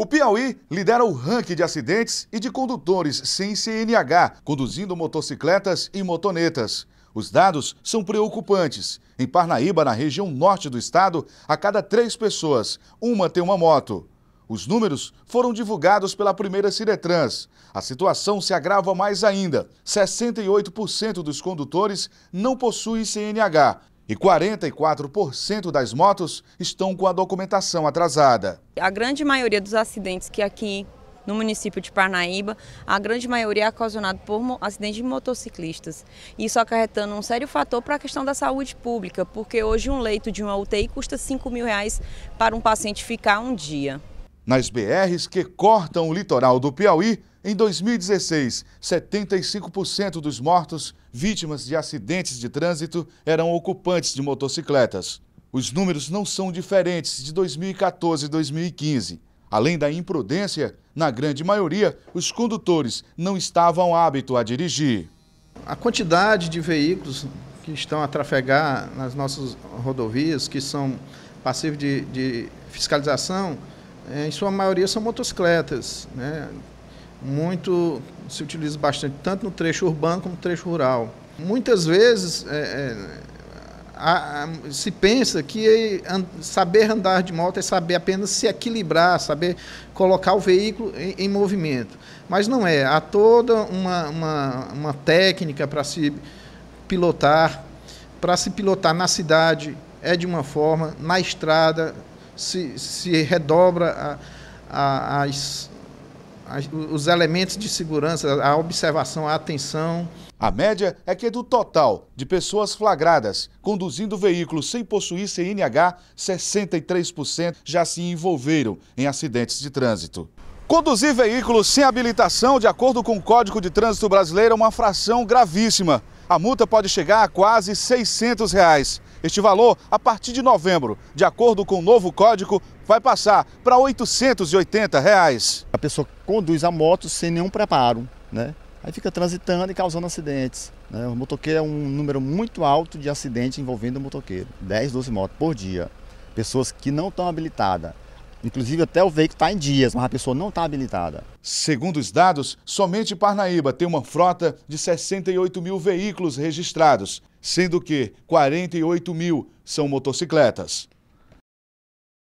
O Piauí lidera o ranking de acidentes e de condutores sem CNH, conduzindo motocicletas e motonetas. Os dados são preocupantes. Em Parnaíba, na região norte do estado, a cada três pessoas, uma tem uma moto. Os números foram divulgados pela primeira Ciretrans. A situação se agrava mais ainda. 68% dos condutores não possuem CNH e 44% das motos estão com a documentação atrasada. A grande maioria dos acidentes que aqui no município de Parnaíba, a grande maioria é ocasionada por acidentes de motociclistas. Isso acarretando um sério fator para a questão da saúde pública, porque hoje um leito de uma UTI custa 5 mil reais para um paciente ficar um dia. Nas BRs que cortam o litoral do Piauí, em 2016, 75% dos mortos vítimas de acidentes de trânsito eram ocupantes de motocicletas. Os números não são diferentes de 2014 e 2015. Além da imprudência, na grande maioria, os condutores não estavam hábito a dirigir. A quantidade de veículos que estão a trafegar nas nossas rodovias, que são passivos de, de fiscalização, é, em sua maioria são motocicletas, né? Muito se utiliza bastante tanto no trecho urbano como no trecho rural. Muitas vezes é, é a, a, se pensa que saber andar de moto é saber apenas se equilibrar, saber colocar o veículo em, em movimento. Mas não é. Há toda uma, uma, uma técnica para se pilotar. Para se pilotar na cidade é de uma forma, na estrada se, se redobra a, a, as, as, os elementos de segurança, a observação, a atenção. A média é que é do total de pessoas flagradas conduzindo veículos sem possuir CNH, 63% já se envolveram em acidentes de trânsito. Conduzir veículos sem habilitação, de acordo com o Código de Trânsito Brasileiro, é uma fração gravíssima. A multa pode chegar a quase 600 reais. Este valor, a partir de novembro, de acordo com o novo código, vai passar para R$ 880. Reais. A pessoa conduz a moto sem nenhum preparo, né? Aí fica transitando e causando acidentes. Né? O motoqueiro é um número muito alto de acidentes envolvendo o motoqueiro. 10, 12 motos por dia. Pessoas que não estão habilitadas. Inclusive até o veículo está em dias, mas a pessoa não está habilitada. Segundo os dados, somente Parnaíba tem uma frota de 68 mil veículos registrados sendo que 48 mil são motocicletas.